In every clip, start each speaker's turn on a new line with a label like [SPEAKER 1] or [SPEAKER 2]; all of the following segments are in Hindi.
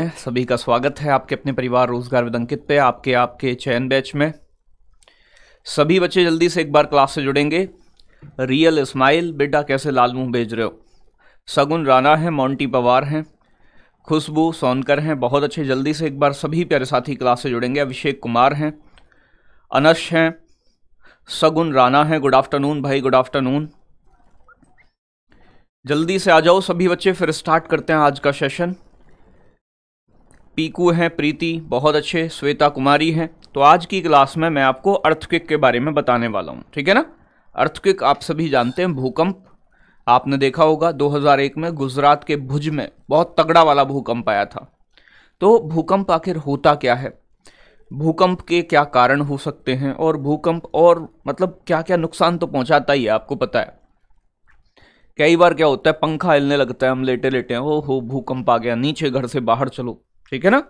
[SPEAKER 1] सभी का स्वागत है आपके अपने परिवार रोजगार विद अंकित पे आपके आपके चयन बैच में सभी बच्चे जल्दी से एक बार क्लास से जुड़ेंगे रियल इस्माइल बेटा कैसे लाल मुंह भेज रहे हो सगुन राणा हैं मोंटी पवार हैं खुशबू सोनकर हैं बहुत अच्छे जल्दी से एक बार सभी प्यारे साथी क्लास से जुड़ेंगे अभिषेक कुमार हैं अनश हैं सगुन राणा हैं गुड आफ्टरनून भाई गुड आफ्टरनून जल्दी से आ जाओ सभी बच्चे फिर स्टार्ट करते हैं आज का सेशन पीकू हैं प्रीति बहुत अच्छे श्वेता कुमारी हैं तो आज की क्लास में मैं आपको अर्थक्विक के बारे में बताने वाला हूँ ठीक है ना अर्थक्विक आप सभी जानते हैं भूकंप आपने देखा होगा 2001 में गुजरात के भुज में बहुत तगड़ा वाला भूकंप आया था तो भूकंप आखिर होता क्या है भूकंप के क्या कारण हो सकते हैं और भूकंप और मतलब क्या क्या नुकसान तो पहुंचाता ही है आपको पता है कई बार क्या होता है पंखा हिलने लगता है हम लेटे लेटे हैं ओ हो भूकंप आ गया नीचे घर से बाहर चलो ठीक है ना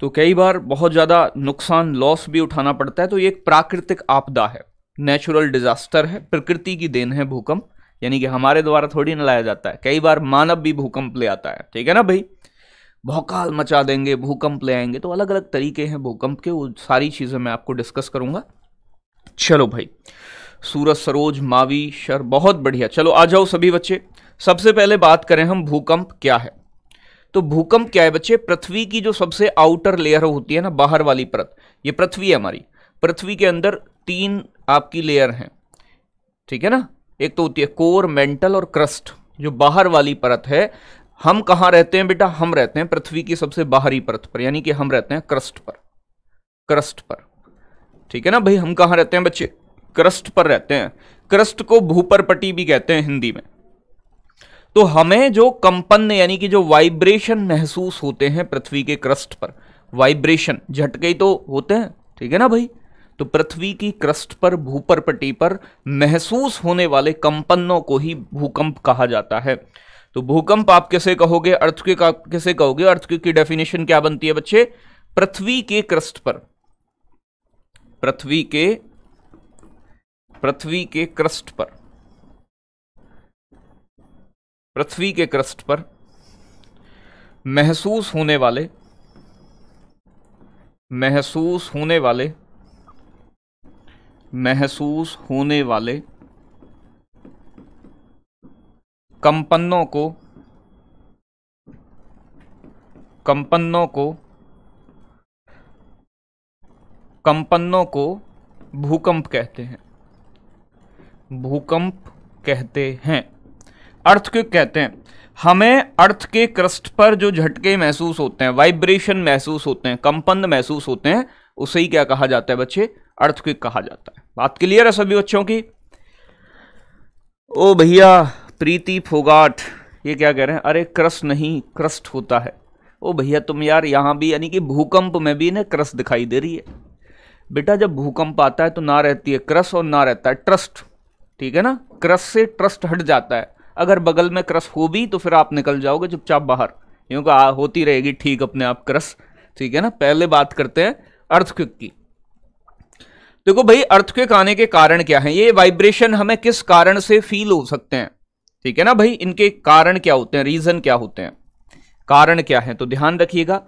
[SPEAKER 1] तो कई बार बहुत ज़्यादा नुकसान लॉस भी उठाना पड़ता है तो ये एक प्राकृतिक आपदा है नेचुरल डिजास्टर है प्रकृति की देन है भूकंप यानी कि हमारे द्वारा थोड़ी ना लाया जाता है कई बार मानव भी भूकंप ले आता है ठीक है ना भाई भौकाल मचा देंगे भूकंप ले आएंगे तो अलग अलग तरीके हैं भूकंप के वो सारी चीज़ें मैं आपको डिस्कस करूंगा चलो भाई सूरज सरोज मावी शर बहुत बढ़िया चलो आ जाओ सभी बच्चे सबसे पहले बात करें हम भूकंप क्या है तो भूकंप क्या है बच्चे पृथ्वी की जो सबसे आउटर लेयर होती है ना बाहर वाली परत ये पृथ्वी है हमारी पृथ्वी के अंदर तीन आपकी लेयर हैं ठीक है ना एक तो होती है कोर मेंटल और क्रस्ट जो बाहर वाली परत है हम कहाँ रहते हैं बेटा हम रहते हैं पृथ्वी की सबसे बाहरी परत पर यानी कि हम रहते हैं क्रस्ट पर क्रस्ट पर ठीक है ना भाई हम कहाँ रहते हैं बच्चे क्रस्ट पर रहते हैं क्रस्ट को भूपरपटी भी कहते हैं हिंदी में तो हमें जो कंपन यानी कि जो वाइब्रेशन महसूस होते हैं पृथ्वी के क्रस्ट पर वाइब्रेशन झटके तो होते हैं ठीक है ना भाई तो पृथ्वी की क्रस्ट पर भूपरपटी पर महसूस होने वाले कंपनों को ही भूकंप कहा जाता है तो भूकंप आप कैसे कहोगे अर्थ आप कैसे कहोगे अर्थ की डेफिनेशन क्या बनती है बच्चे पृथ्वी के क्रस्ट पर पृथ्वी के पृथ्वी के क्रस्ट पर पृथ्वी के क्रस्ट पर महसूस होने वाले महसूस होने वाले महसूस होने वाले कंपनों को कंपनों को कंपनों को भूकंप कहते हैं भूकंप कहते हैं अर्थ क्यों कहते हैं हमें अर्थ के क्रस्ट पर जो झटके महसूस होते हैं वाइब्रेशन महसूस होते हैं कंपन महसूस होते हैं उसे ही क्या कहा जाता है बच्चे अर्थ क्यों कहा जाता है बात क्लियर है सभी बच्चों की ओ भैया प्रीति फोगाट ये क्या कह रहे हैं अरे क्रस्ट नहीं क्रस्ट होता है ओ भैया तुम यार यहाँ भी यानी कि भूकंप में भी ना क्रस्ट दिखाई दे रही है बेटा जब भूकंप आता है तो ना रहती है क्रस और ना रहता है ट्रस्ट ठीक है ना क्रस से ट्रस्ट हट जाता है अगर बगल में क्रस हो भी तो फिर आप निकल जाओगे चुपचाप बाहर क्योंकि होती रहेगी ठीक अपने आप क्रस ठीक है ना पहले बात करते हैं अर्थक्विक की देखो भाई अर्थक्विक आने के कारण क्या है ये वाइब्रेशन हमें किस कारण से फील हो सकते हैं ठीक है ना भाई इनके कारण क्या होते हैं रीजन क्या होते हैं कारण क्या है तो ध्यान रखिएगा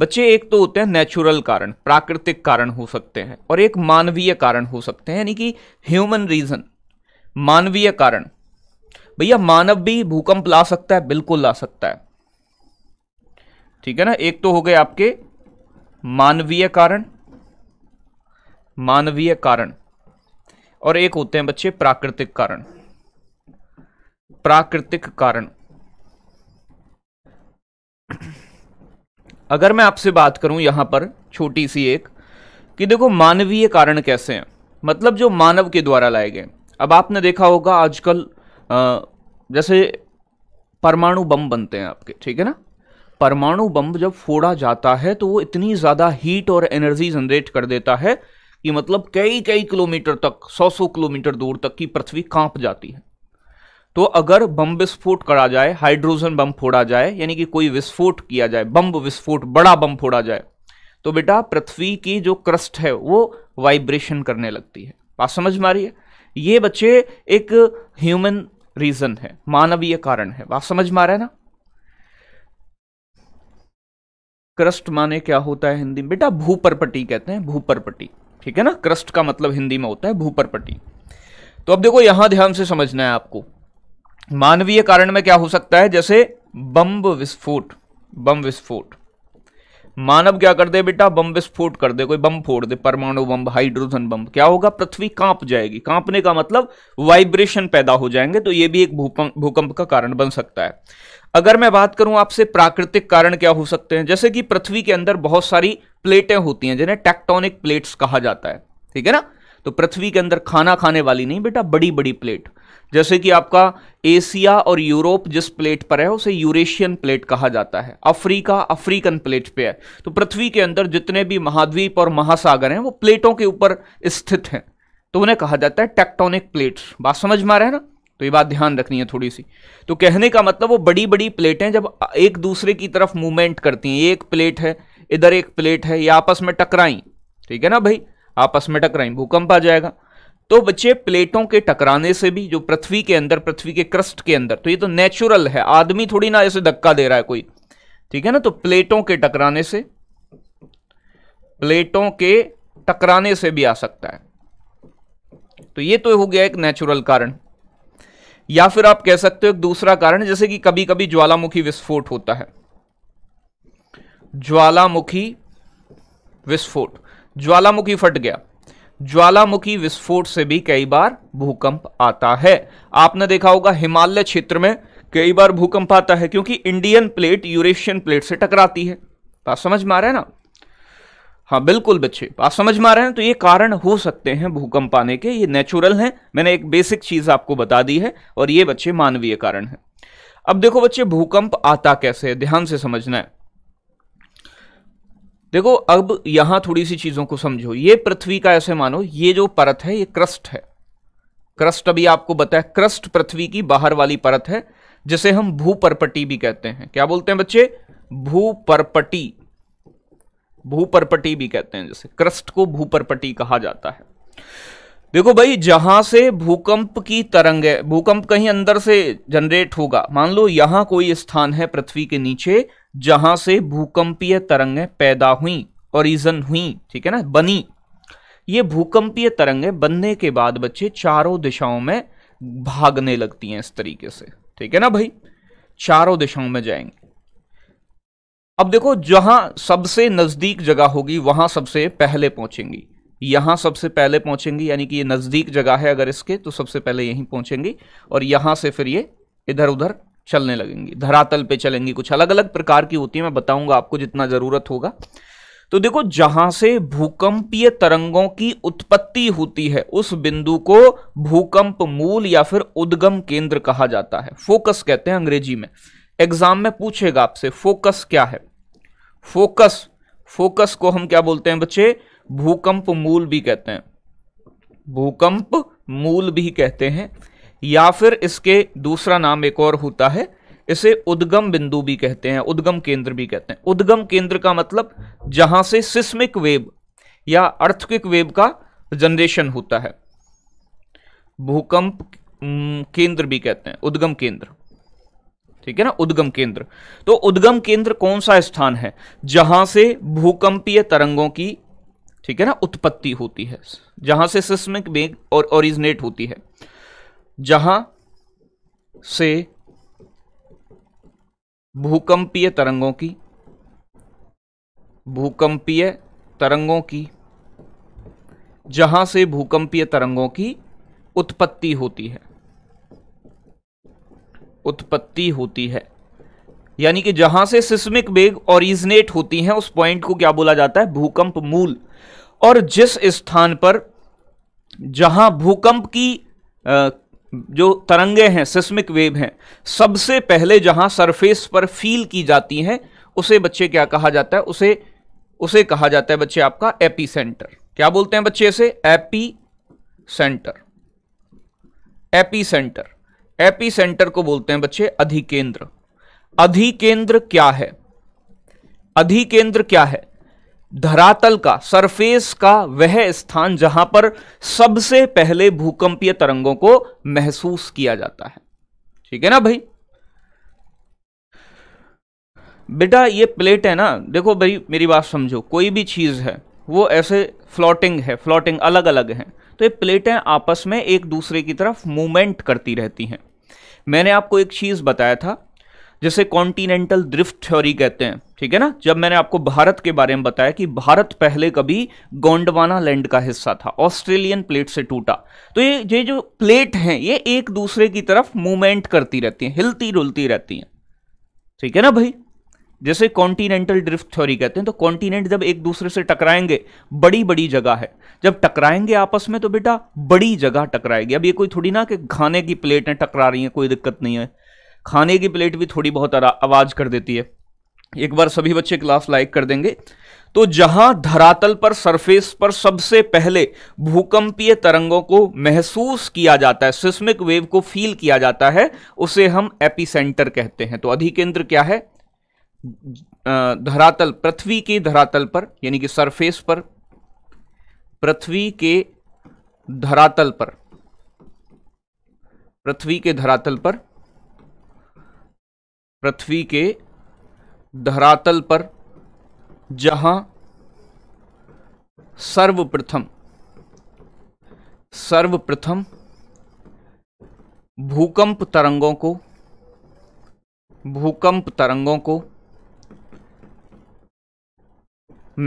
[SPEAKER 1] बच्चे एक तो होते हैं नेचुरल कारण प्राकृतिक कारण हो सकते हैं और एक मानवीय कारण हो सकते हैं यानी कि ह्यूमन रीजन मानवीय कारण भैया मानव भी भूकंप ला सकता है बिल्कुल ला सकता है ठीक है ना एक तो हो गए आपके मानवीय कारण मानवीय कारण और एक होते हैं बच्चे प्राकृतिक कारण प्राकृतिक कारण अगर मैं आपसे बात करूं यहां पर छोटी सी एक कि देखो मानवीय कारण कैसे हैं मतलब जो मानव के द्वारा लाए गए अब आपने देखा होगा आजकल जैसे परमाणु बम बनते हैं आपके ठीक है ना परमाणु बम जब फोड़ा जाता है तो वो इतनी ज़्यादा हीट और एनर्जी जनरेट कर देता है कि मतलब कई कई किलोमीटर तक सौ सौ किलोमीटर दूर तक की पृथ्वी कांप जाती है तो अगर बम विस्फोट करा जाए हाइड्रोजन बम फोड़ा जाए यानी कि कोई विस्फोट किया जाए बम विस्फोट बड़ा बम फोड़ा जाए तो बेटा पृथ्वी की जो क्रस्ट है वो वाइब्रेशन करने लगती है बात समझ में आ रही है ये बच्चे एक ह्यूमन रीजन है मानवीय कारण है बात समझ में आ रहा है ना क्रस्ट माने क्या होता है हिंदी बेटा भूपरपटी कहते हैं भूपरपटी ठीक है ना क्रस्ट का मतलब हिंदी में होता है भूपरपटी तो अब देखो यहां ध्यान से समझना है आपको मानवीय कारण में क्या हो सकता है जैसे बम विस्फोट बम विस्फोट मानव क्या कर दे बेटा बम विस्फोट कर दे कोई बम फोड़ दे परमाणु बम हाइड्रोजन बम क्या होगा पृथ्वी कांप जाएगी कांपने का मतलब वाइब्रेशन पैदा हो जाएंगे तो ये भी एक भूकंप का कारण बन सकता है अगर मैं बात करूं आपसे प्राकृतिक कारण क्या हो सकते हैं जैसे कि पृथ्वी के अंदर बहुत सारी प्लेटें होती हैं जिन्हें टेक्टोनिक प्लेट्स कहा जाता है ठीक है ना तो पृथ्वी के अंदर खाना खाने वाली नहीं बेटा बड़ी बड़ी प्लेट जैसे कि आपका एशिया और यूरोप जिस प्लेट पर है उसे यूरेशियन प्लेट कहा जाता है अफ्रीका अफ्रीकन प्लेट पे है तो पृथ्वी के अंदर जितने भी महाद्वीप और महासागर हैं वो प्लेटों के ऊपर स्थित हैं तो उन्हें कहा जाता है टेक्टोनिक प्लेट्स बात समझ में आ रहा है ना तो ये बात ध्यान रखनी है थोड़ी सी तो कहने का मतलब वो बड़ी बड़ी प्लेटें जब एक दूसरे की तरफ मूवमेंट करती हैं ये एक प्लेट है इधर एक प्लेट है ये आपस में टकराई ठीक है ना भाई आपस में टकराई भूकंप आ जाएगा तो बच्चे प्लेटों के टकराने से भी जो पृथ्वी के अंदर पृथ्वी के क्रस्ट के अंदर तो ये तो नेचुरल है आदमी थोड़ी ना ऐसे धक्का दे रहा है कोई ठीक है ना तो प्लेटों के टकराने से प्लेटों के टकराने से भी आ सकता है तो ये तो हो गया एक नेचुरल कारण या फिर आप कह सकते हो एक दूसरा कारण जैसे कि कभी कभी ज्वालामुखी विस्फोट होता है ज्वालामुखी विस्फोट ज्वालामुखी फट गया ज्वालामुखी विस्फोट से भी कई बार भूकंप आता है आपने देखा होगा हिमालय क्षेत्र में कई बार भूकंप आता है क्योंकि इंडियन प्लेट यूरेशियन प्लेट से टकराती है बात तो समझ में आ रहा है ना हाँ बिल्कुल बच्चे बात समझ में आ रहे हैं तो ये कारण हो सकते हैं भूकंप आने के ये नेचुरल हैं मैंने एक बेसिक चीज आपको बता दी है और ये बच्चे मानवीय कारण है अब देखो बच्चे भूकंप आता कैसे है ध्यान से समझना है देखो अब यहां थोड़ी सी चीजों को समझो ये पृथ्वी का ऐसे मानो ये जो परत है ये क्रस्ट है क्रस्ट अभी आपको बताया क्रस्ट पृथ्वी की बाहर वाली परत है जिसे हम भूपरपटी भी कहते हैं क्या बोलते हैं बच्चे भूपरपटी भूपरपटी भी कहते हैं जैसे क्रस्ट को भूपरपटी कहा जाता है देखो भाई जहां से भूकंप की तरंग भूकंप कहीं अंदर से जनरेट होगा मान लो यहां कोई स्थान है पृथ्वी के नीचे जहां से भूकंपीय तरंगें पैदा हुई ओरिजन हुई ठीक है ना बनी ये भूकंपीय तरंगें बनने के बाद बच्चे चारों दिशाओं में भागने लगती हैं इस तरीके से ठीक है ना भाई चारों दिशाओं में जाएंगे अब देखो जहां सबसे नजदीक जगह होगी वहां सबसे पहले पहुंचेंगी यहां सबसे पहले पहुंचेंगी यानी कि ये नजदीक जगह है अगर इसके तो सबसे पहले यहीं पहुंचेंगी और यहां से फिर ये इधर उधर चलने लगेंगी धरातल पे चलेंगी कुछ अलग अलग प्रकार की होती है मैं बताऊंगा आपको जितना जरूरत होगा तो देखो जहां से भूकंपीय तरंगों की उत्पत्ति होती है उस बिंदु को भूकंप मूल या फिर उद्गम केंद्र कहा जाता है फोकस कहते हैं अंग्रेजी में एग्जाम में पूछेगा आपसे फोकस क्या है फोकस फोकस को हम क्या बोलते हैं बच्चे भूकंप मूल भी कहते हैं भूकंप मूल भी कहते हैं या फिर इसके दूसरा नाम एक और होता है इसे उद्गम बिंदु भी कहते हैं उद्गम केंद्र भी कहते हैं उद्गम केंद्र का मतलब जहां से सिस्मिक वेव या अर्थक्विक वेव का जनरेशन होता है भूकंप केंद्र भी कहते हैं उद्गम केंद्र ठीक है ना उद्गम केंद्र तो उद्गम केंद्र कौन सा स्थान है जहां से भूकंपीय तरंगों की ठीक है ना उत्पत्ति होती है जहां से सिस्मिक वेग और ओरिजिनेट होती है जहां से भूकंपीय तरंगों की भूकंपीय तरंगों की जहां से भूकंपीय तरंगों की उत्पत्ति होती है उत्पत्ति होती है यानी कि जहां से सिस्मिक वेग ओरिजिनेट होती हैं उस पॉइंट को क्या बोला जाता है भूकंप मूल और जिस स्थान पर जहां भूकंप की जो तरंगे हैं सिस्मिक वेव हैं सबसे पहले जहां सरफेस पर फील की जाती हैं उसे बच्चे क्या कहा जाता है उसे उसे कहा जाता है बच्चे आपका एपी सेंटर क्या बोलते हैं बच्चे इसे epicentre epicentre epicentre को बोलते हैं बच्चे अधिकेंद्र अधिकेंद्र क्या है अधिकेंद्र क्या है धरातल का सरफेस का वह स्थान जहां पर सबसे पहले भूकंपीय तरंगों को महसूस किया जाता है ठीक है ना भाई बेटा ये प्लेट है ना देखो भाई मेरी बात समझो कोई भी चीज़ है वो ऐसे फ्लोटिंग है फ्लोटिंग अलग अलग है तो ये प्लेटें आपस में एक दूसरे की तरफ मूवमेंट करती रहती हैं मैंने आपको एक चीज़ बताया था जिसे कॉन्टिनेंटल ड्रिफ्ट थ्योरी कहते हैं ठीक है ना जब मैंने आपको भारत के बारे में बताया कि भारत पहले कभी गोंडवाना लैंड का हिस्सा था ऑस्ट्रेलियन प्लेट से टूटा तो ये ये जो प्लेट हैं ये एक दूसरे की तरफ मूवमेंट करती रहती हैं हिलती डुलती रहती हैं ठीक है ना भाई जैसे कॉन्टिनेंटल ड्रिफ्ट थ्योरी कहते हैं तो कॉन्टिनेंट जब एक दूसरे से टकराएंगे बड़ी बड़ी जगह है जब टकराएंगे आपस में तो बेटा बड़ी जगह टकराएगी अब ये कोई थोड़ी ना कि खाने की प्लेटें टकरा रही हैं कोई दिक्कत नहीं है खाने की प्लेट भी थोड़ी बहुत आवाज़ कर देती है एक बार सभी बच्चे क्लास लाइक कर देंगे तो जहां धरातल पर सरफेस पर सबसे पहले भूकंपीय तरंगों को महसूस किया जाता है सिस्मिक वेव को फील किया जाता है उसे हम एपिसेंटर कहते हैं तो अधिकेंद्र क्या है धरातल पृथ्वी के धरातल पर यानी कि सरफेस पर पृथ्वी के धरातल पर पृथ्वी के धरातल पर पृथ्वी के धरातल पर जहां सर्वप्रथम सर्वप्रथम भूकंप तरंगों को भूकंप तरंगों को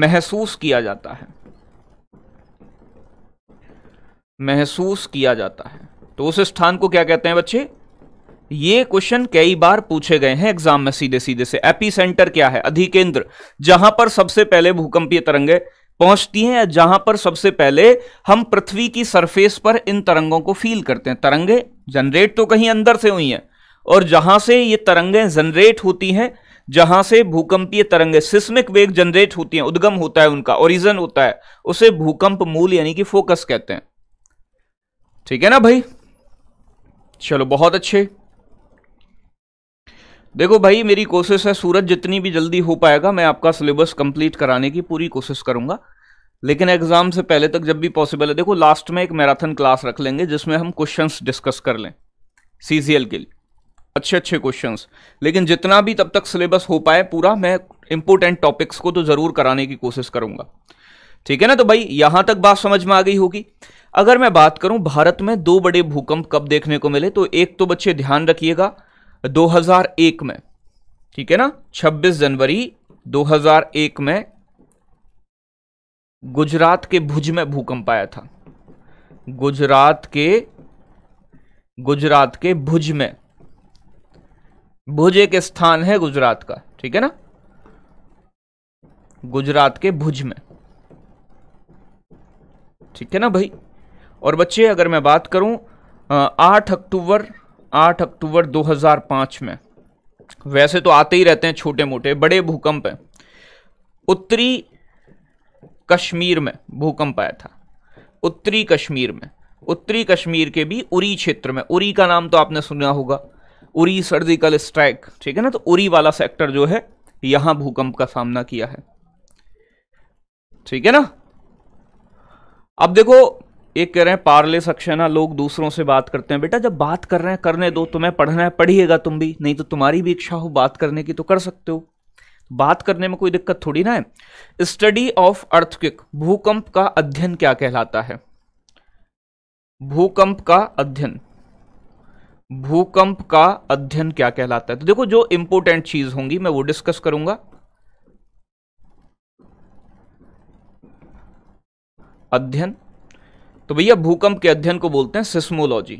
[SPEAKER 1] महसूस किया जाता है महसूस किया जाता है तो उस स्थान को क्या कहते हैं बच्चे ये क्वेश्चन कई बार पूछे गए हैं एग्जाम में सीधे सीधे से एपी सेंटर क्या है अधिकेंद्र जहां पर सबसे पहले भूकंपीय तरंगे पहुंचती हैं या जहां पर सबसे पहले हम पृथ्वी की सरफेस पर इन तरंगों को फील करते हैं तरंगे जनरेट तो कहीं अंदर से हुई हैं और जहां से ये तरंगें जनरेट होती हैं जहां से भूकंपीय तरंगे सिस्मिक वेग जनरेट होती हैं उद्गम होता है उनका ओरिजन होता है उसे भूकंप मूल यानी कि फोकस कहते हैं ठीक है ना भाई चलो बहुत अच्छे देखो भाई मेरी कोशिश है सूरज जितनी भी जल्दी हो पाएगा मैं आपका सिलेबस कंप्लीट कराने की पूरी कोशिश करूंगा लेकिन एग्जाम से पहले तक जब भी पॉसिबल है देखो लास्ट में एक मैराथन क्लास रख लेंगे जिसमें हम क्वेश्चंस डिस्कस कर लें सी के लिए अच्छे अच्छे क्वेश्चंस लेकिन जितना भी तब तक सिलेबस हो पाए पूरा मैं इंपोर्टेंट टॉपिक्स को तो जरूर कराने की कोशिश करूंगा ठीक है ना तो भाई यहां तक बात समझ में आ गई होगी अगर मैं बात करूं भारत में दो बड़े भूकंप कब देखने को मिले तो एक तो बच्चे ध्यान रखिएगा 2001 में ठीक है ना 26 जनवरी 2001 में गुजरात के भुज में भूकंप आया था गुजरात के गुजरात के भुज में भुज एक स्थान है गुजरात का ठीक है ना गुजरात के भुज में ठीक है ना भाई और बच्चे अगर मैं बात करूं आठ अक्टूबर 8 अक्टूबर 2005 में वैसे तो आते ही रहते हैं छोटे मोटे बड़े भूकंप हैं उत्तरी कश्मीर में भूकंप आया था उत्तरी कश्मीर में उत्तरी कश्मीर के भी उरी क्षेत्र में उरी का नाम तो आपने सुना होगा उरी सर्जिकल स्ट्राइक ठीक है ना तो उरी वाला सेक्टर जो है यहां भूकंप का सामना किया है ठीक है ना अब देखो एक कह रहे हैं पार्ले है लोग दूसरों से बात करते हैं बेटा जब बात कर रहे हैं करने दो तुम्हें पढ़ना है पढ़िएगा तुम भी नहीं तो तुम्हारी भी इच्छा हो बात करने की तो कर सकते हो बात करने में कोई दिक्कत थोड़ी ना है स्टडी ऑफ अर्थक्विक भूकंप का अध्ययन क्या कहलाता है भूकंप का अध्ययन भूकंप का अध्ययन क्या कहलाता है तो देखो जो इंपोर्टेंट चीज होंगी मैं वो डिस्कस करूंगा अध्ययन तो भैया भूकंप के अध्ययन को बोलते हैं सिस्मोलॉजी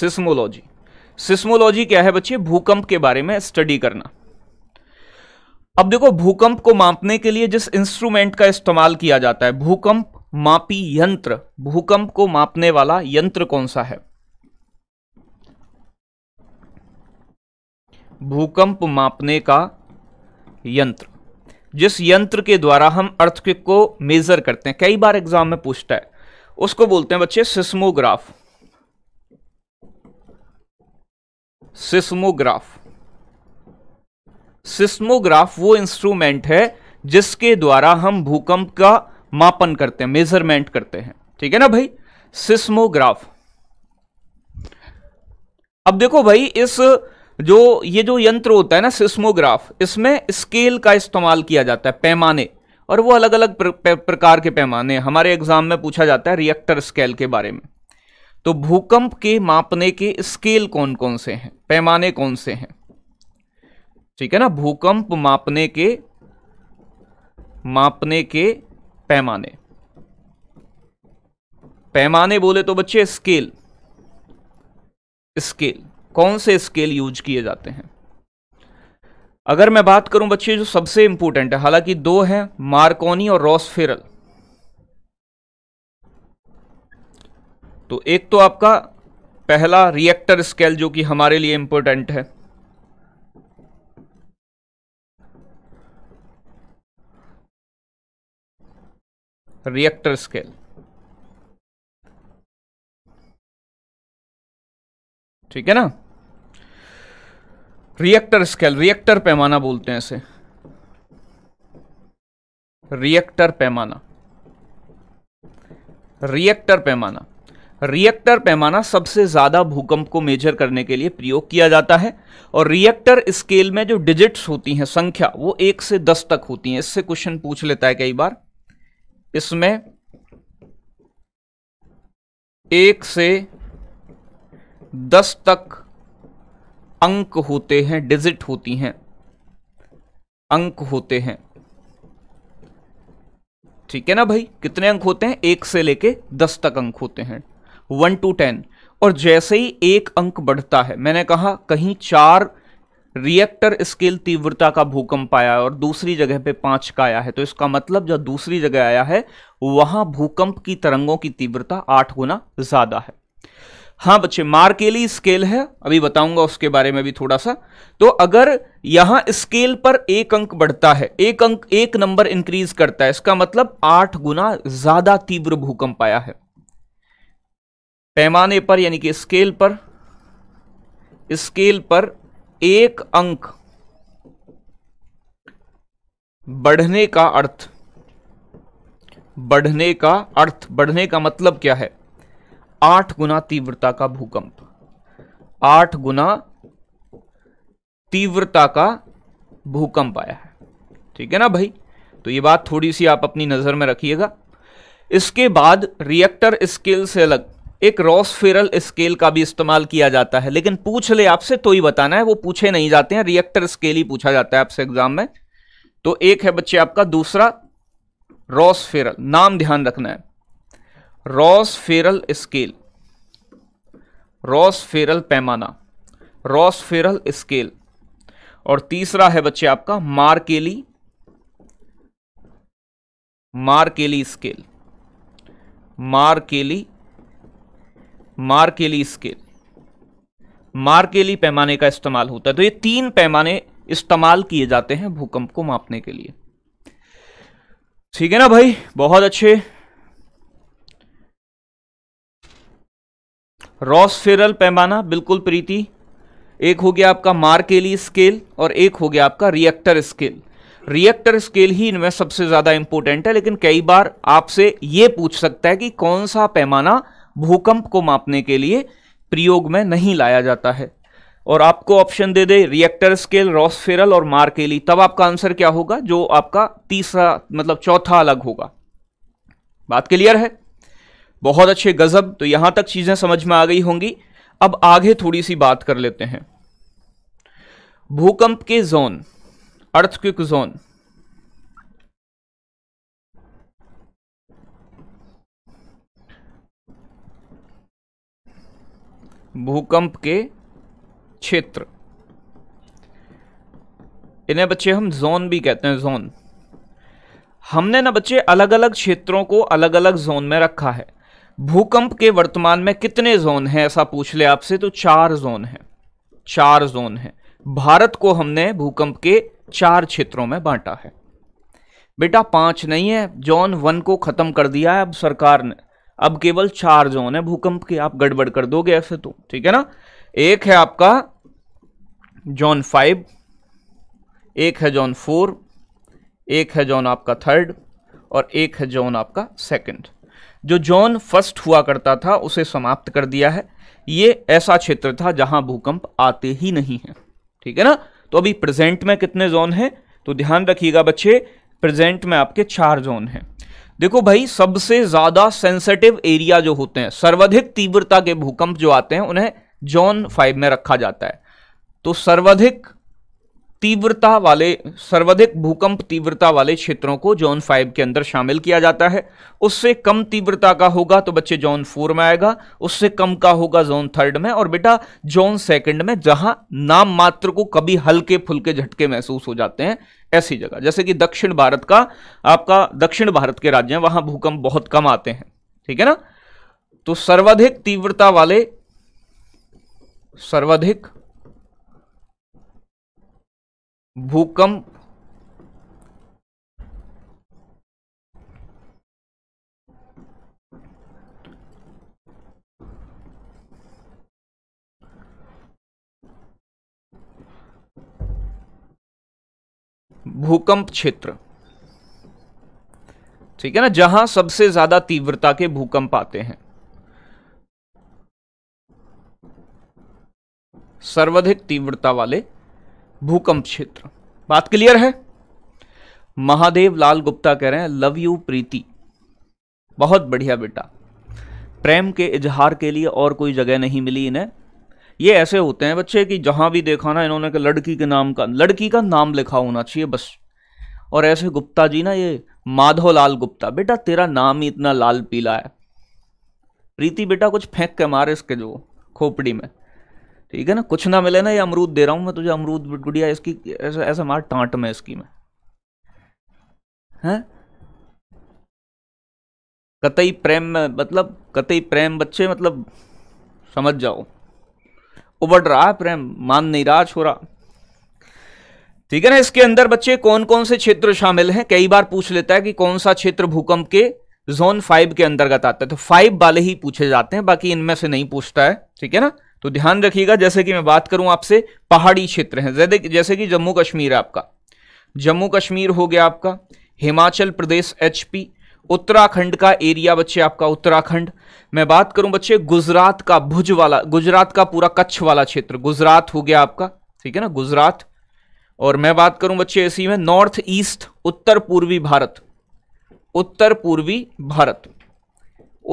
[SPEAKER 1] सिस्मोलॉजी सिस्मोलॉजी क्या है बच्चे भूकंप के बारे में स्टडी करना अब देखो भूकंप को मापने के लिए जिस इंस्ट्रूमेंट का इस्तेमाल किया जाता है भूकंप मापी यंत्र भूकंप को मापने वाला यंत्र कौन सा है भूकंप मापने का यंत्र जिस यंत्र के द्वारा हम अर्थक्विक को मेजर करते हैं कई बार एग्जाम में पूछता है उसको बोलते हैं बच्चे सिस्मोग्राफ सिस्मोग्राफ सिस्मोग्राफ वो इंस्ट्रूमेंट है जिसके द्वारा हम भूकंप का मापन करते हैं मेजरमेंट करते हैं ठीक है ना भाई सिस्मोग्राफ अब देखो भाई इस जो ये जो यंत्र होता है ना सिस्मोग्राफ इसमें स्केल का इस्तेमाल किया जाता है पैमाने और वो अलग अलग प्र, प्र, प्रकार के पैमाने हमारे एग्जाम में पूछा जाता है रिएक्टर स्केल के बारे में तो भूकंप के मापने के स्केल कौन कौन से हैं पैमाने कौन से हैं ठीक है ना भूकंप मापने के मापने के पैमाने पैमाने बोले तो बच्चे स्केल स्केल कौन से स्केल यूज किए जाते हैं अगर मैं बात करूं बच्चे जो सबसे इंपॉर्टेंट है हालांकि दो हैं मार्कोनी और रॉसफेरल तो एक तो आपका पहला रिएक्टर स्केल जो कि हमारे लिए इंपॉर्टेंट है रिएक्टर स्केल ठीक है ना रिएक्टर स्केल रिएक्टर पैमाना बोलते हैं इसे रिएक्टर पैमाना रिएक्टर पैमाना रिएक्टर पैमाना सबसे ज्यादा भूकंप को मेजर करने के लिए प्रयोग किया जाता है और रिएक्टर स्केल में जो डिजिट्स होती हैं संख्या वो एक से दस तक होती है इससे क्वेश्चन पूछ लेता है कई बार इसमें एक से दस तक अंक होते हैं डिजिट होती हैं अंक होते हैं ठीक है ना भाई कितने अंक होते हैं एक से लेके दस तक अंक होते हैं वन टू टेन और जैसे ही एक अंक बढ़ता है मैंने कहा कहीं चार रिएक्टर स्केल तीव्रता का भूकंप आया है और दूसरी जगह पे पांच का आया है तो इसका मतलब जो दूसरी जगह आया है वहां भूकंप की तरंगों की तीव्रता आठ गुना ज्यादा है हाँ बच्चे मार्केली स्केल है अभी बताऊंगा उसके बारे में भी थोड़ा सा तो अगर यहां स्केल पर एक अंक बढ़ता है एक अंक एक नंबर इंक्रीज करता है इसका मतलब आठ गुना ज्यादा तीव्र भूकंप आया है पैमाने पर यानी कि स्केल पर स्केल पर एक अंक बढ़ने का अर्थ बढ़ने का अर्थ बढ़ने का मतलब क्या है आठ गुना तीव्रता का भूकंप आठ गुना तीव्रता का भूकंप आया है ठीक है ना भाई तो ये बात थोड़ी सी आप अपनी नजर में रखिएगा इसके बाद रिएक्टर स्केल से अलग एक रॉसफेरल स्केल का भी इस्तेमाल किया जाता है लेकिन पूछ ले आपसे तो ही बताना है वो पूछे नहीं जाते हैं रिएक्टर स्केल ही पूछा जाता है आपसे एग्जाम में तो एक है बच्चे आपका दूसरा रॉसफेरल नाम ध्यान रखना है Rossi Forel scale Rossi Forel पैमाना रॉस फेरल स्केल और तीसरा है बच्चे आपका मार्केली मार्केली स्केल मार्केली मार्केली स्केल मार्केली पैमाने का इस्तेमाल होता है तो ये तीन पैमाने इस्तेमाल किए जाते हैं भूकंप को मापने के लिए ठीक है ना भाई बहुत अच्छे रॉस फेरल पैमाना बिल्कुल प्रीति एक हो गया आपका मार्केली स्केल और एक हो गया आपका रिएक्टर स्केल रिएक्टर स्केल ही इनमें सबसे ज़्यादा इंपॉर्टेंट है लेकिन कई बार आपसे ये पूछ सकता है कि कौन सा पैमाना भूकंप को मापने के लिए प्रयोग में नहीं लाया जाता है और आपको ऑप्शन दे दे रिएक्टर स्केल रॉसफेरल और मार्केली तब आपका आंसर क्या होगा जो आपका तीसरा मतलब चौथा अलग होगा बात क्लियर है बहुत अच्छे गज़ब तो यहां तक चीज़ें समझ में आ गई होंगी अब आगे थोड़ी सी बात कर लेते हैं भूकंप के जोन अर्थक्विक जोन भूकंप के क्षेत्र इन्हें बच्चे हम जोन भी कहते हैं जोन हमने ना बच्चे अलग अलग क्षेत्रों को अलग अलग जोन में रखा है भूकंप के वर्तमान में कितने जोन हैं ऐसा पूछ ले आपसे तो चार जोन हैं चार जोन हैं भारत को हमने भूकंप के चार क्षेत्रों में बांटा है बेटा पांच नहीं है जोन वन को खत्म कर दिया है अब सरकार ने अब केवल चार जोन है भूकंप के आप गड़बड़ कर दोगे ऐसे तो ठीक है ना एक है आपका जोन फाइव एक है जोन फोर एक है जोन आपका थर्ड और एक है जोन आपका सेकंड जो जॉन फर्स्ट हुआ करता था उसे समाप्त कर दिया है ये ऐसा क्षेत्र था जहां भूकंप आते ही नहीं हैं ठीक है ना तो अभी प्रेजेंट में कितने जोन हैं तो ध्यान रखिएगा बच्चे प्रेजेंट में आपके चार जोन हैं देखो भाई सबसे ज्यादा सेंसिटिव एरिया जो होते हैं सर्वाधिक तीव्रता के भूकंप जो आते हैं उन्हें जोन फाइव में रखा जाता है तो सर्वाधिक तीव्रता वाले सर्वाधिक भूकंप तीव्रता वाले क्षेत्रों को जोन फाइव के अंदर शामिल किया जाता है उससे कम तीव्रता का होगा तो बच्चे जोन फोर में आएगा उससे कम का होगा जोन थर्ड में और बेटा जोन सेकंड में जहां नाम मात्र को कभी हल्के फुलके झटके महसूस हो जाते हैं ऐसी जगह जैसे कि दक्षिण भारत का आपका दक्षिण भारत के राज्य हैं वहां भूकंप बहुत कम आते हैं ठीक है ना तो सर्वाधिक तीव्रता वाले सर्वाधिक भूकंप भूकंप क्षेत्र ठीक है ना जहां सबसे ज्यादा तीव्रता के भूकंप आते हैं सर्वाधिक तीव्रता वाले भूकंप क्षेत्र बात क्लियर है महादेव लाल गुप्ता कह रहे हैं लव यू प्रीति बहुत बढ़िया बेटा प्रेम के इजहार के लिए और कोई जगह नहीं मिली इन्हें ये ऐसे होते हैं बच्चे कि जहां भी देखा ना इन्होंने कहा लड़की के नाम का लड़की का नाम लिखा होना चाहिए बस और ऐसे गुप्ता जी ना ये माधव लाल गुप्ता बेटा तेरा नाम ही इतना लाल पीला है प्रीति बेटा कुछ फेंक के मारे इसके जो खोपड़ी में ठीक है ना कुछ ना मिले ना ये अमरूद दे रहा हूं मैं तुझे अमरूद गुड़िया इसकी ऐसा ऐसा मार टांट में इसकी मैं कतई प्रेम में मतलब कतई प्रेम बच्चे मतलब समझ जाओ उबड़ रहा है प्रेम मान नहीं रहा छोरा ठीक है ना इसके अंदर बच्चे कौन कौन से क्षेत्र शामिल हैं कई बार पूछ लेता है कि कौन सा क्षेत्र भूकंप के जोन फाइव के अंतर्गत आता है तो फाइव वाले ही पूछे जाते हैं बाकी इनमें से नहीं पूछता है ठीक है ना तो ध्यान रखिएगा जैसे कि मैं बात करूं आपसे पहाड़ी क्षेत्र हैं जैसे कि जम्मू कश्मीर आपका जम्मू कश्मीर हो गया आपका हिमाचल प्रदेश एचपी उत्तराखंड का एरिया बच्चे आपका उत्तराखंड मैं बात करूं बच्चे गुजरात का भुज वाला गुजरात का पूरा कच्छ वाला क्षेत्र गुजरात हो गया आपका ठीक है ना गुजरात और मैं बात करूं बच्चे इसी में नॉर्थ ईस्ट उत्तर पूर्वी भारत उत्तर पूर्वी भारत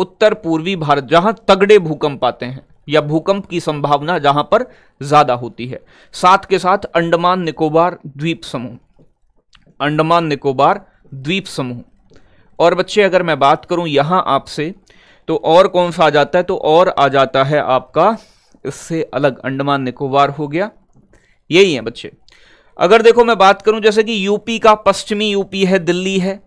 [SPEAKER 1] उत्तर पूर्वी भारत जहां तगड़े भूकंप आते हैं या भूकंप की संभावना जहां पर ज्यादा होती है साथ के साथ अंडमान निकोबार द्वीप समूह अंडमान निकोबार द्वीप समूह और बच्चे अगर मैं बात करूं यहां आपसे तो और कौन सा आ जाता है तो और आ जाता है आपका इससे अलग अंडमान निकोबार हो गया यही है बच्चे अगर देखो मैं बात करूं जैसे कि यूपी का पश्चिमी यूपी है दिल्ली है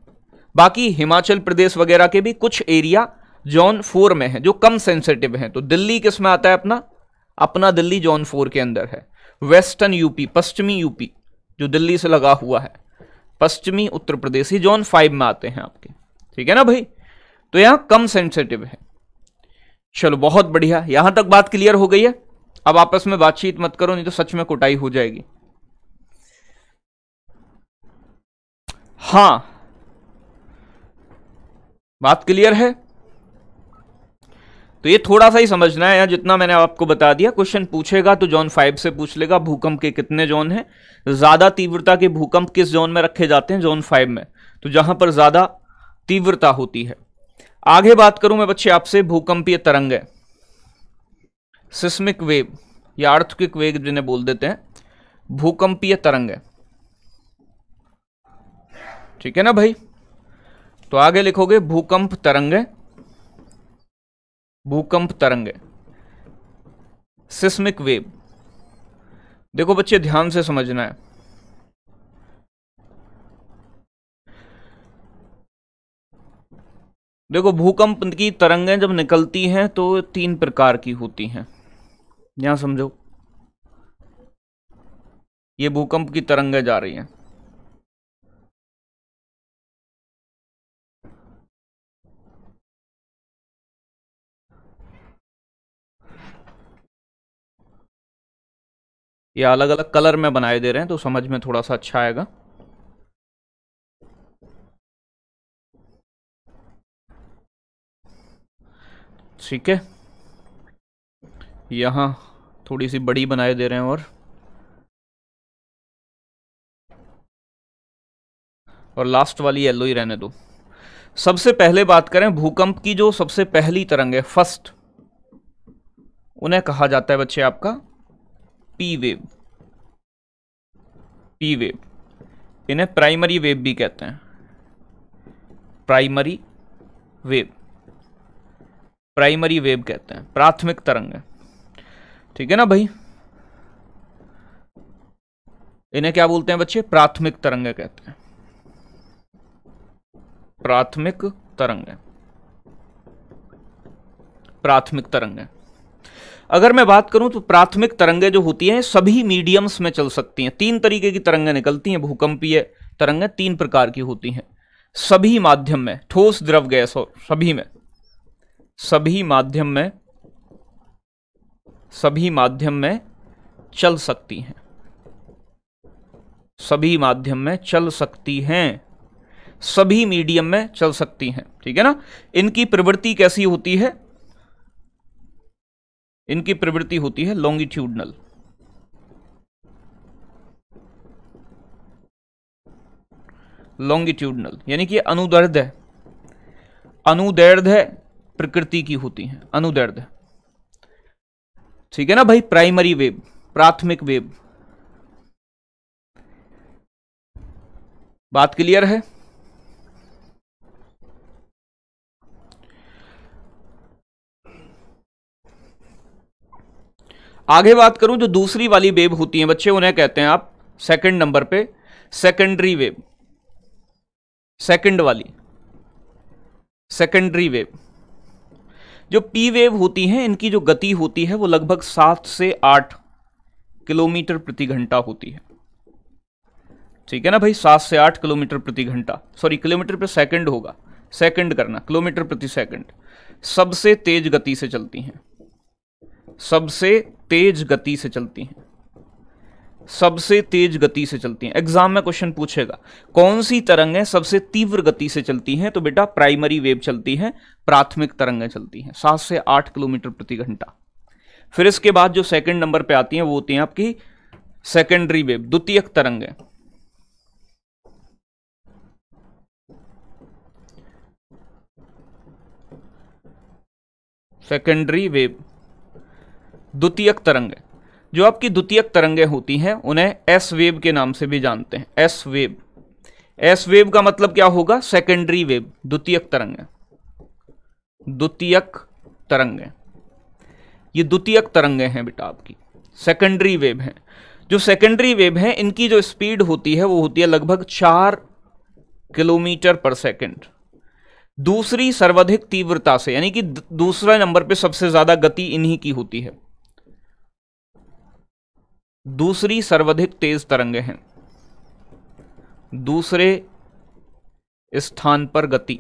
[SPEAKER 1] बाकी हिमाचल प्रदेश वगैरह के भी कुछ एरिया जोन फोर में है जो कम सेंसिटिव है तो दिल्ली किस में आता है अपना अपना दिल्ली जोन फोर के अंदर है वेस्टर्न यूपी पश्चिमी यूपी जो दिल्ली से लगा हुआ है पश्चिमी उत्तर प्रदेश ही जोन फाइव में आते हैं आपके ठीक है ना भाई तो यहां कम सेंसिटिव है चलो बहुत बढ़िया यहां तक बात क्लियर हो गई है अब आपस में बातचीत मत करो नहीं तो सच में कुटाई हो जाएगी हां बात क्लियर है तो ये थोड़ा सा ही समझना है यार जितना मैंने आपको बता दिया क्वेश्चन पूछेगा तो जोन फाइव से पूछ लेगा भूकंप के कितने जोन हैं ज़्यादा तीव्रता के भूकंप किस जोन में रखे जाते हैं जोन फाइव में तो जहाँ पर ज़्यादा तीव्रता होती है आगे बात करूं मैं बच्चे आपसे भूकंपीय तरंग है सिस्मिक वेव या आर्थिक वेग जिन्हें बोल देते हैं भूकंपीय तरंग है ठीक है ना भाई तो आगे लिखोगे भूकंप तरंग है भूकंप तरंग सिस्मिक वेव देखो बच्चे ध्यान से समझना है देखो भूकंप की तरंगें जब निकलती हैं तो तीन प्रकार की होती हैं यहां समझो ये भूकंप की तरंगें जा रही हैं ये अलग अलग कलर में बनाए दे रहे हैं तो समझ में थोड़ा सा अच्छा आएगा ठीक है यहां थोड़ी सी बड़ी बनाए दे रहे हैं और और लास्ट वाली येलो ही रहने दो सबसे पहले बात करें भूकंप की जो सबसे पहली तरंग है फर्स्ट उन्हें कहा जाता है बच्चे आपका पी वेव पी वेव इन्हें प्राइमरी वेव भी कहते हैं प्राइमरी वेव प्राइमरी वेव कहते हैं प्राथमिक तरंग है। ठीक है ना भाई इन्हें क्या बोलते हैं बच्चे प्राथमिक तरंग कहते हैं प्राथमिक तरंग प्राथमिक तरंग है अगर मैं बात करूं तो प्राथमिक तरंगे जो होती हैं सभी मीडियम्स में चल सकती हैं तीन तरीके की तरंगें निकलती हैं भूकंपीय तरंगे तीन प्रकार की होती हैं सभी माध्यम में ठोस द्रव गैस और सभी में सभी माध्यम में सभी माध्यम में चल सकती हैं सभी माध्यम में चल सकती हैं सभी मीडियम में चल सकती हैं ठीक है ना इनकी प्रवृत्ति कैसी होती है इनकी प्रवृत्ति होती है लॉन्गिट्यूडनल लॉन्गिट्यूडनल यानी कि अनुदर्द है अनुदैर्ध है प्रकृति की होती है अनुदर्द ठीक है ना भाई प्राइमरी वेब प्राथमिक वेब बात क्लियर है आगे बात करूं जो दूसरी वाली वेब होती है बच्चे उन्हें कहते हैं आप सेकंड नंबर पे सेकेंडरी वेब सेकंड वाली सेकेंडरी वेब जो पी वेव होती हैं इनकी जो गति होती है वो लगभग सात से आठ किलोमीटर प्रति घंटा होती है ठीक है ना भाई सात से आठ किलोमीटर प्रति घंटा सॉरी किलोमीटर पर सेकंड होगा सेकंड करना किलोमीटर प्रति सेकंड सबसे तेज गति से चलती हैं सबसे तेज गति से चलती हैं सबसे तेज गति से चलती हैं एग्जाम में क्वेश्चन पूछेगा कौन सी तरंगें सबसे तीव्र गति से चलती हैं तो बेटा प्राइमरी वेव चलती हैं प्राथमिक तरंगें चलती हैं सात से आठ किलोमीटर प्रति घंटा फिर इसके बाद जो सेकंड नंबर पे आती हैं वो होती हैं आपकी सेकेंडरी वेव द्वितीयक तरंगे सेकेंडरी वेव द्वितीयक तरंग जो आपकी द्वितीयक तरंगें होती हैं उन्हें एस वेव के नाम से भी जानते हैं एस वेव एस वेव का मतलब क्या होगा सेकेंडरी वेव द्वितीयक तरंग द्वितीयक तरंगें ये द्वितीयक तरंगें हैं बेटा आपकी सेकेंडरी वेव हैं जो सेकेंडरी वेव हैं इनकी जो स्पीड होती है वो होती है लगभग चार किलोमीटर पर सेकेंड दूसरी सर्वाधिक तीव्रता से यानी कि दूसरे नंबर पे सबसे ज़्यादा गति इन्हीं की होती है दूसरी सर्वाधिक तेज तरंगे हैं दूसरे स्थान पर गति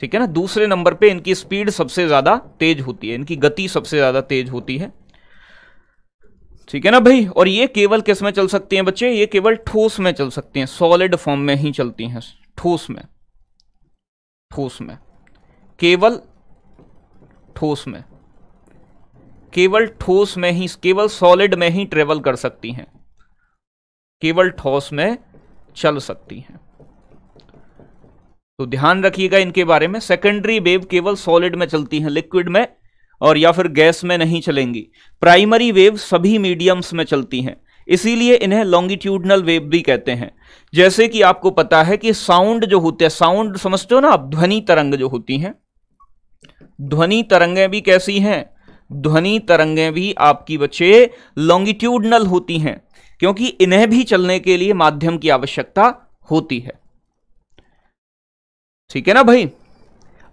[SPEAKER 1] ठीक है ना दूसरे नंबर पे इनकी स्पीड सबसे ज्यादा तेज होती है इनकी गति सबसे ज्यादा तेज होती है ठीक है ना भाई और ये केवल किस में चल सकती हैं बच्चे ये केवल ठोस में चल सकती हैं सॉलिड फॉर्म में ही चलती हैं ठोस में ठोस में केवल ठोस में केवल ठोस में ही केवल सॉलिड में ही ट्रेवल कर सकती हैं केवल ठोस में चल सकती हैं तो ध्यान रखिएगा इनके बारे में सेकेंडरी वेव केवल सॉलिड में चलती हैं लिक्विड में और या फिर गैस में नहीं चलेंगी प्राइमरी वेव सभी मीडियम्स में चलती हैं इसीलिए इन्हें लॉन्गिट्यूडनल वेव भी कहते हैं जैसे कि आपको पता है कि साउंड जो होते हैं साउंड समझते हो ना आप ध्वनि तरंग जो होती हैं ध्वनि तरंगें भी कैसी हैं ध्वनि तरंगें भी आपकी बच्चे लॉन्गिट्यूडनल होती हैं क्योंकि इन्हें भी चलने के लिए माध्यम की आवश्यकता होती है ठीक है ना भाई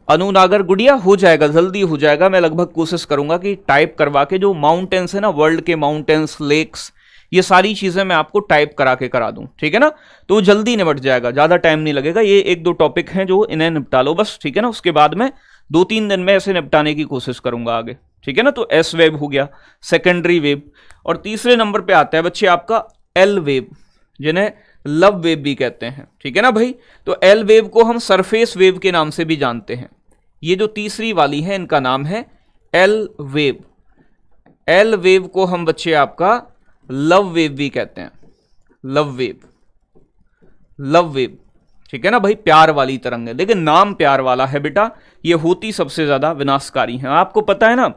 [SPEAKER 1] अनुनागर गुड़िया हो जाएगा जल्दी हो जाएगा मैं लगभग कोशिश करूंगा कि टाइप करवा के जो माउंटेन्स है ना वर्ल्ड के माउंटेन्स लेक्स ये सारी चीजें मैं आपको टाइप करा के करा दूं ठीक है ना तो जल्दी निपट जाएगा ज्यादा टाइम नहीं लगेगा ये एक दो टॉपिक हैं जो इन्हें निपटा लो बस ठीक है ना उसके बाद में दो तीन दिन में ऐसे निपटाने की कोशिश करूंगा आगे ठीक है ना तो एस वेब हो गया सेकेंडरी वेब और तीसरे नंबर पे आता है बच्चे आपका एल वेब जिन्हें लव वेब भी कहते हैं ठीक है ना भाई तो एल वेब को हम सरफेस वेब के नाम से भी जानते हैं ये जो तीसरी वाली है इनका नाम है एल वेब एल वेव को हम बच्चे आपका लव वेब भी कहते हैं लव वेब लव वेब ठीक है ना भाई प्यार वाली तरंग है लेकिन नाम प्यार वाला है बेटा ये होती सबसे ज्यादा विनाशकारी है आपको पता है ना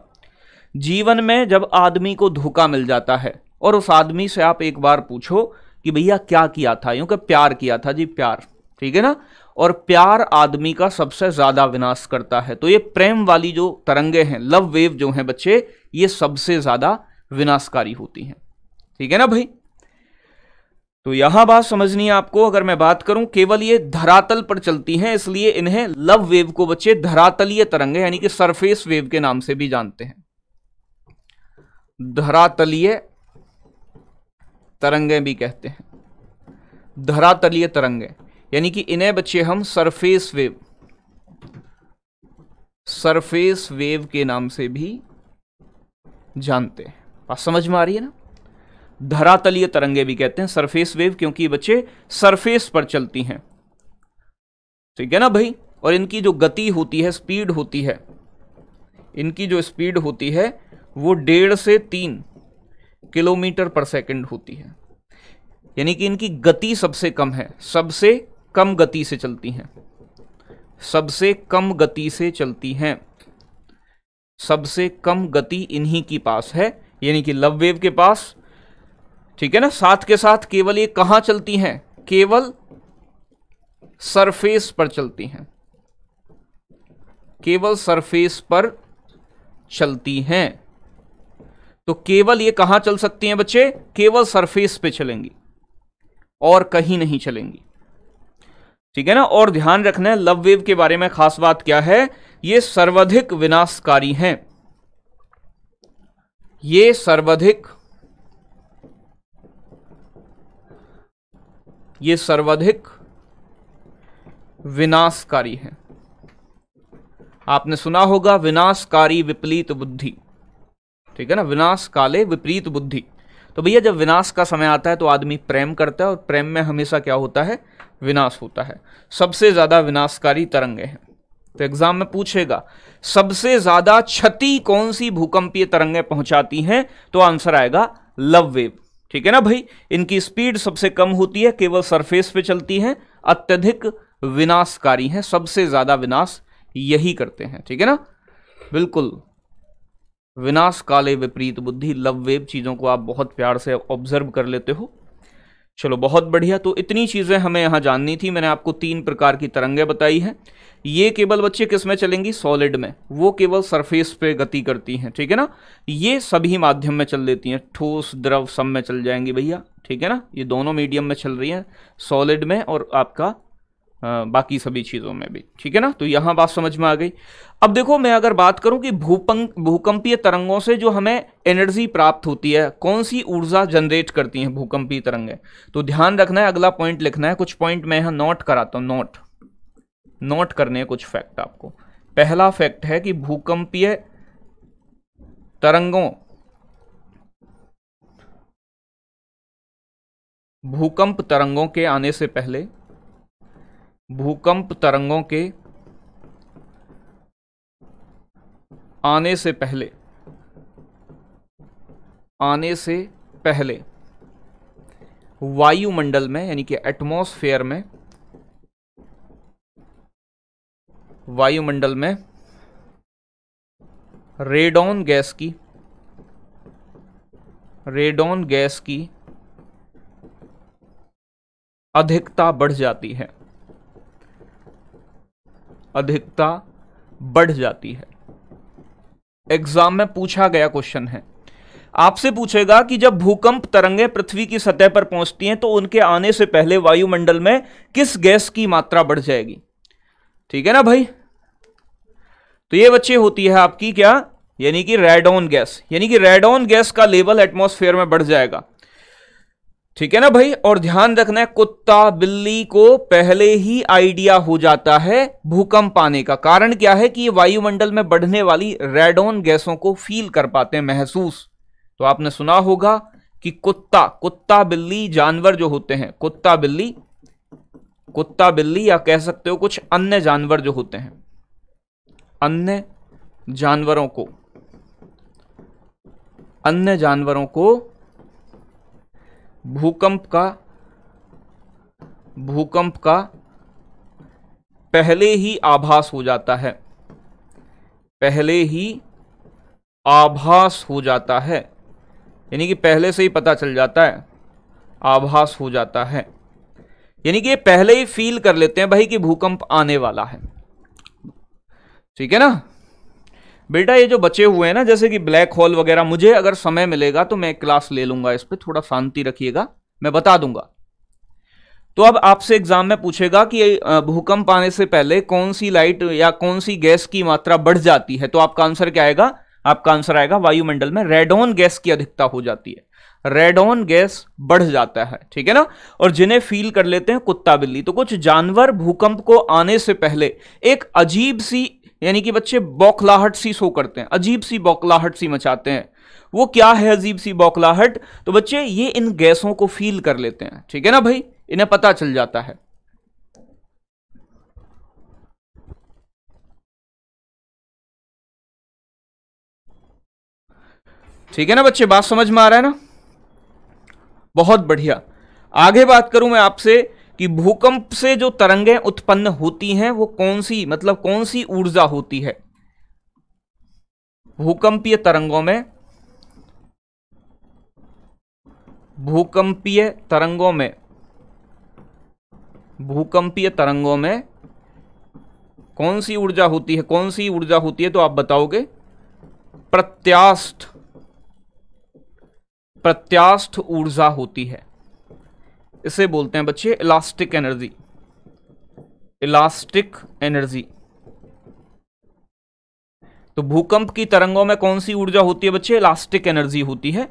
[SPEAKER 1] जीवन में जब आदमी को धोखा मिल जाता है और उस आदमी से आप एक बार पूछो कि भैया क्या किया था यूं कि प्यार किया था जी प्यार ठीक है ना और प्यार आदमी का सबसे ज्यादा विनाश करता है तो ये प्रेम वाली जो तरंगे हैं लव वेव जो हैं बच्चे ये सबसे ज्यादा विनाशकारी होती हैं ठीक है ना भाई तो यहां बात समझनी है आपको अगर मैं बात करूं केवल ये धरातल पर चलती हैं इसलिए इन्हें लव वेव को बच्चे धरातलीय तरंगे यानी कि सरफेस वेव के नाम से भी जानते हैं धरातलीय तरंगें भी कहते हैं धरातलीय तरंगें यानी कि इन्हें बच्चे हम सरफेस वेव सरफेस वेव के नाम से भी जानते हैं बात समझ में आ रही है ना धरातलीय तरंगे भी कहते हैं सरफेस वेव क्योंकि बच्चे सरफेस पर चलती हैं ठीक है ना भाई और इनकी जो गति होती है स्पीड होती है इनकी जो स्पीड होती है वो डेढ़ से तीन किलोमीटर पर सेकंड होती है यानी कि इनकी गति सबसे कम है सबसे कम गति से चलती हैं सबसे कम गति से चलती हैं सबसे कम गति इन्हीं की पास है यानी कि लव वेव के पास ठीक है ना साथ के साथ केवल ये कहां चलती हैं केवल सरफेस पर चलती हैं केवल सरफेस पर चलती हैं तो केवल ये कहां चल सकती हैं बच्चे केवल सरफेस पे चलेंगी और कहीं नहीं चलेंगी ठीक है ना और ध्यान रखना है लव वेव के बारे में खास बात क्या है ये सर्वाधिक विनाशकारी हैं ये सर्वाधिक ये सर्वाधिक विनाशकारी है आपने सुना होगा विनाशकारी विपरीत बुद्धि ठीक है ना विनाश काले विपरीत बुद्धि तो भैया जब विनाश का समय आता है तो आदमी प्रेम करता है और प्रेम में हमेशा क्या होता है विनाश होता है सबसे ज़्यादा विनाशकारी तरंगे हैं तो एग्जाम में पूछेगा सबसे ज़्यादा क्षति कौन सी भूकंपीय तरंगे पहुंचाती हैं तो आंसर आएगा लव वेव ठीक है ना भाई इनकी स्पीड सबसे कम होती है केवल सरफेस पे चलती हैं अत्यधिक विनाशकारी हैं सबसे ज़्यादा विनाश यही करते हैं ठीक है ना बिल्कुल विनाश काले विपरीत बुद्धि लव वेब चीज़ों को आप बहुत प्यार से ऑब्जर्व कर लेते हो चलो बहुत बढ़िया तो इतनी चीज़ें हमें यहाँ जाननी थी मैंने आपको तीन प्रकार की तरंगें बताई हैं ये केवल बच्चे किस में चलेंगी सॉलिड में वो केवल सरफेस पे गति करती हैं ठीक है ना ये सभी माध्यम में चल देती हैं ठोस द्रव सब में चल जाएंगी भैया ठीक है ना ये दोनों मीडियम में चल रही हैं सॉलिड में और आपका बाकी सभी चीज़ों में भी ठीक है ना तो यहाँ बात समझ में आ गई अब देखो मैं अगर बात करूं कि भूपंक भूकंपीय तरंगों से जो हमें एनर्जी प्राप्त होती है कौन सी ऊर्जा जनरेट करती हैं भूकंपीय तरंगें तो ध्यान रखना है अगला पॉइंट लिखना है कुछ पॉइंट मैं यहाँ नोट कराता हूँ नोट नोट करने हैं कुछ फैक्ट आपको पहला फैक्ट है कि भूकंपीय तरंगों भूकंप तरंगों के आने से पहले भूकंप तरंगों के आने से पहले आने से पहले वायुमंडल में यानी कि एटमॉस्फेयर में वायुमंडल में रेडॉन गैस की रेडॉन गैस की अधिकता बढ़ जाती है अधिकता बढ़ जाती है एग्जाम में पूछा गया क्वेश्चन है आपसे पूछेगा कि जब भूकंप तरंगें पृथ्वी की सतह पर पहुंचती हैं तो उनके आने से पहले वायुमंडल में किस गैस की मात्रा बढ़ जाएगी ठीक है ना भाई तो ये बच्चे होती है आपकी क्या यानी कि रेडोन गैस यानी कि रेडोन गैस का लेवल एटमॉस्फेयर में बढ़ जाएगा ठीक है ना भाई और ध्यान रखना है कुत्ता बिल्ली को पहले ही आइडिया हो जाता है भूकंप आने का कारण क्या है कि ये वायुमंडल में बढ़ने वाली रेडोन गैसों को फील कर पाते हैं महसूस तो आपने सुना होगा कि कुत्ता कुत्ता बिल्ली जानवर जो होते हैं कुत्ता बिल्ली कुत्ता बिल्ली या कह सकते हो कुछ अन्य जानवर जो होते हैं अन्य जानवरों को अन्य जानवरों को भूकंप का भूकंप का पहले ही आभास हो जाता है पहले ही आभास हो जाता है यानी कि पहले से ही पता चल जाता है आभास हो जाता है यानी कि ये पहले ही फील कर लेते हैं भाई कि भूकंप आने वाला है ठीक है ना बेटा ये जो बचे हुए हैं ना जैसे कि ब्लैक होल वगैरह मुझे अगर समय मिलेगा तो मैं क्लास ले लूंगा इस पर थोड़ा शांति रखिएगा मैं बता दूंगा तो अब आपसे एग्जाम में पूछेगा कि भूकंप आने से पहले कौन सी लाइट या कौन सी गैस की मात्रा बढ़ जाती है तो आपका आंसर क्या आएगा आपका आंसर आएगा वायुमंडल में रेडोन गैस की अधिकता हो जाती है रेडोन गैस बढ़ जाता है ठीक है ना और जिन्हें फील कर लेते हैं कुत्ता बिल्ली तो कुछ जानवर भूकंप को आने से पहले एक अजीब सी यानी कि बच्चे बौखलाहट सी शो करते हैं अजीब सी बौखलाहट सी मचाते हैं वो क्या है अजीब सी बौखलाहट तो बच्चे ये इन गैसों को फील कर लेते हैं ठीक है ना भाई इन्हें पता चल जाता है ठीक है ना बच्चे बात समझ में आ रहा है ना बहुत बढ़िया आगे बात करूं मैं आपसे कि भूकंप से जो तरंगें उत्पन्न होती हैं वो कौन सी मतलब कौन सी ऊर्जा होती है भूकंपीय तरंगों में भूकंपीय तरंगों में भूकंपीय तरंगों में कौन सी ऊर्जा होती है कौन सी ऊर्जा होती है तो आप बताओगे प्रत्यास्थ प्रत्यास्थ ऊर्जा होती है इसे बोलते हैं बच्चे इलास्टिक एनर्जी इलास्टिक एनर्जी तो भूकंप की तरंगों में कौन सी ऊर्जा होती है बच्चे इलास्टिक एनर्जी होती है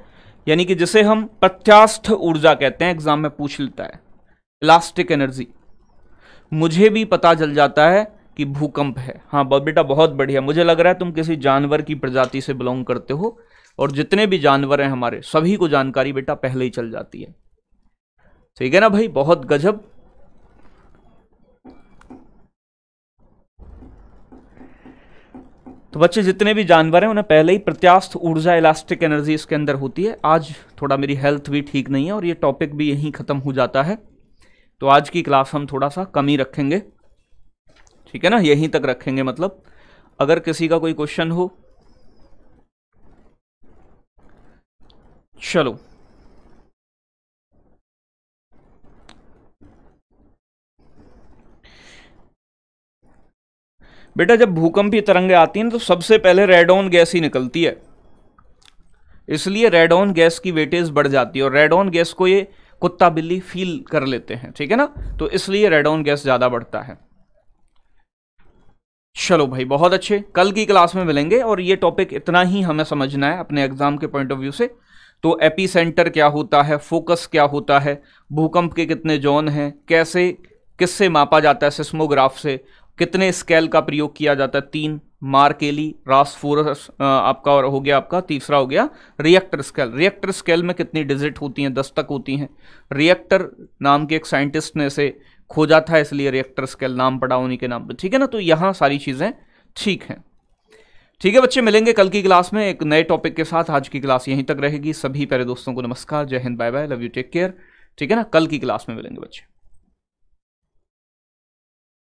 [SPEAKER 1] यानी कि जिसे हम प्रत्यास्थ ऊर्जा कहते हैं एग्जाम में पूछ लेता है इलास्टिक एनर्जी मुझे भी पता चल जाता है कि भूकंप है हाँ बेटा बहुत बढ़िया मुझे लग रहा है तुम किसी जानवर की प्रजाति से बिलोंग करते हो और जितने भी जानवर हैं हमारे सभी को जानकारी बेटा पहले ही चल जाती है ठीक तो है ना भाई बहुत गजब तो बच्चे जितने भी जानवर हैं उन्हें पहले ही प्रत्यास्थ ऊर्जा इलास्टिक एनर्जी इसके अंदर होती है आज थोड़ा मेरी हेल्थ भी ठीक नहीं है और ये टॉपिक भी यहीं ख़त्म हो जाता है तो आज की क्लास हम थोड़ा सा कम ही रखेंगे ठीक है ना यहीं तक रखेंगे मतलब अगर किसी का कोई क्वेश्चन हो चलो बेटा जब भूकंपीय तरंगें आती हैं तो सबसे पहले ऑन गैस ही निकलती है इसलिए रेडोन गैस की वेटेज बढ़ जाती है और रेडॉन गैस को ये कुत्ता बिल्ली फील कर लेते हैं ठीक है ना तो इसलिए रेडॉन गैस ज़्यादा बढ़ता है चलो भाई बहुत अच्छे कल की क्लास में मिलेंगे और ये टॉपिक इतना ही हमें समझना है अपने एग्जाम के पॉइंट ऑफ व्यू से तो एपी सेंटर क्या होता है फोकस क्या होता है भूकंप के कितने जोन हैं कैसे किससे मापा जाता है सिस्मोग्राफ से कितने स्केल का प्रयोग किया जाता है तीन मार्केली रासफोरस आपका और हो गया आपका तीसरा हो गया रिएक्टर स्केल रिएक्टर स्केल में कितनी डिजिट होती हैं दस तक होती हैं रिएक्टर नाम के एक साइंटिस्ट ने इसे खोजा था इसलिए रिएक्टर स्केल नाम पड़ा उन्हीं के नाम पर ठीक है ना तो यहाँ सारी चीज़ें ठीक हैं ठीक है बच्चे मिलेंगे कल की क्लास में एक नए टॉपिक के साथ आज की क्लास यहीं तक रहेगी सभी प्यारे दोस्तों को नमस्कार जय Hind bye bye love you take care ठीक है ना कल की क्लास में मिलेंगे बच्चे